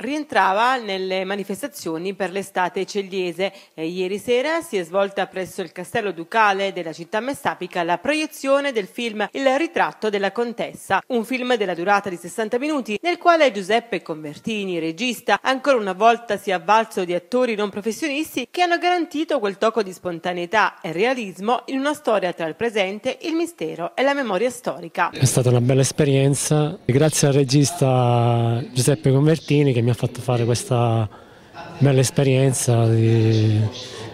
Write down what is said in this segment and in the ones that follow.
rientrava nelle manifestazioni per l'estate cegliese. E ieri sera si è svolta presso il castello ducale della città messapica la proiezione del film Il ritratto della contessa, un film della durata di 60 minuti nel quale Giuseppe Convertini, regista, ancora una volta si è avvalso di attori non professionisti che hanno garantito quel tocco di spontaneità e realismo in una storia tra il presente, il mistero e la memoria storica. È stata una bella esperienza, grazie al regista Giuseppe Convertini che mi mi ha fatto fare questa bella esperienza di,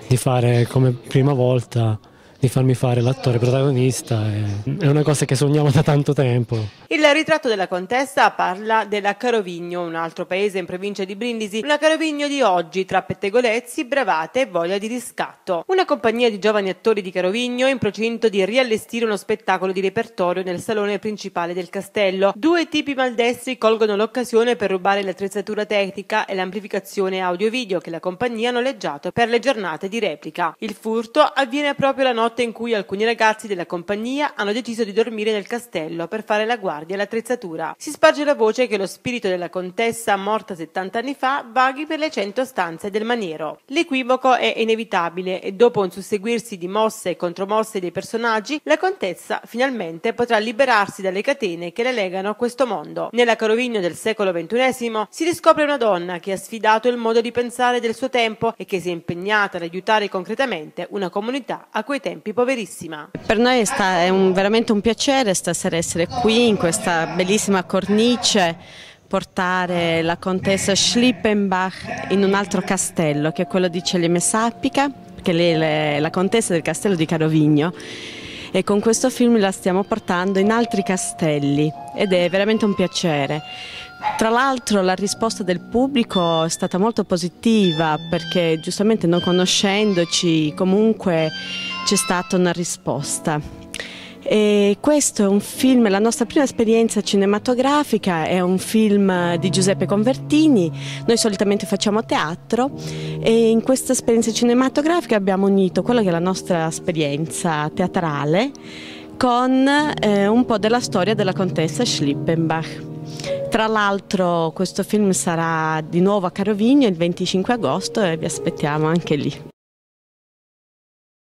di fare come prima volta di farmi fare l'attore protagonista. È una cosa che sogniamo da tanto tempo. Il ritratto della contessa parla della Carovigno, un altro paese in provincia di Brindisi, una Carovigno di oggi tra pettegolezzi, bravate e voglia di riscatto. Una compagnia di giovani attori di Carovigno è in procinto di riallestire uno spettacolo di repertorio nel salone principale del castello. Due tipi maldestri colgono l'occasione per rubare l'attrezzatura tecnica e l'amplificazione audio-video che la compagnia ha noleggiato per le giornate di replica. Il furto avviene proprio la notte notte in cui alcuni ragazzi della compagnia hanno deciso di dormire nel castello per fare la guardia e l'attrezzatura. Si sparge la voce che lo spirito della contessa morta 70 anni fa vaghi per le 100 stanze del maniero. L'equivoco è inevitabile e dopo un susseguirsi di mosse e contromosse dei personaggi, la contessa finalmente potrà liberarsi dalle catene che le legano a questo mondo. Nella Carovigno del secolo XXI si riscopre una donna che ha sfidato il modo di pensare del suo tempo e che si è impegnata ad aiutare concretamente una comunità a quei tempi tempi. Poverissima. Per noi sta, è un, veramente un piacere stasera essere qui in questa bellissima cornice portare la contessa Schlippenbach in un altro castello, che è quello di Celie Sappica, che lei è la contessa del castello di Carovigno. E con questo film la stiamo portando in altri castelli ed è veramente un piacere. Tra l'altro la risposta del pubblico è stata molto positiva perché giustamente non conoscendoci comunque c'è stata una risposta. E questo è un film, la nostra prima esperienza cinematografica è un film di Giuseppe Convertini, noi solitamente facciamo teatro e in questa esperienza cinematografica abbiamo unito quella che è la nostra esperienza teatrale con eh, un po' della storia della contessa Schlippenbach. Tra l'altro questo film sarà di nuovo a Carovigno il 25 agosto e vi aspettiamo anche lì.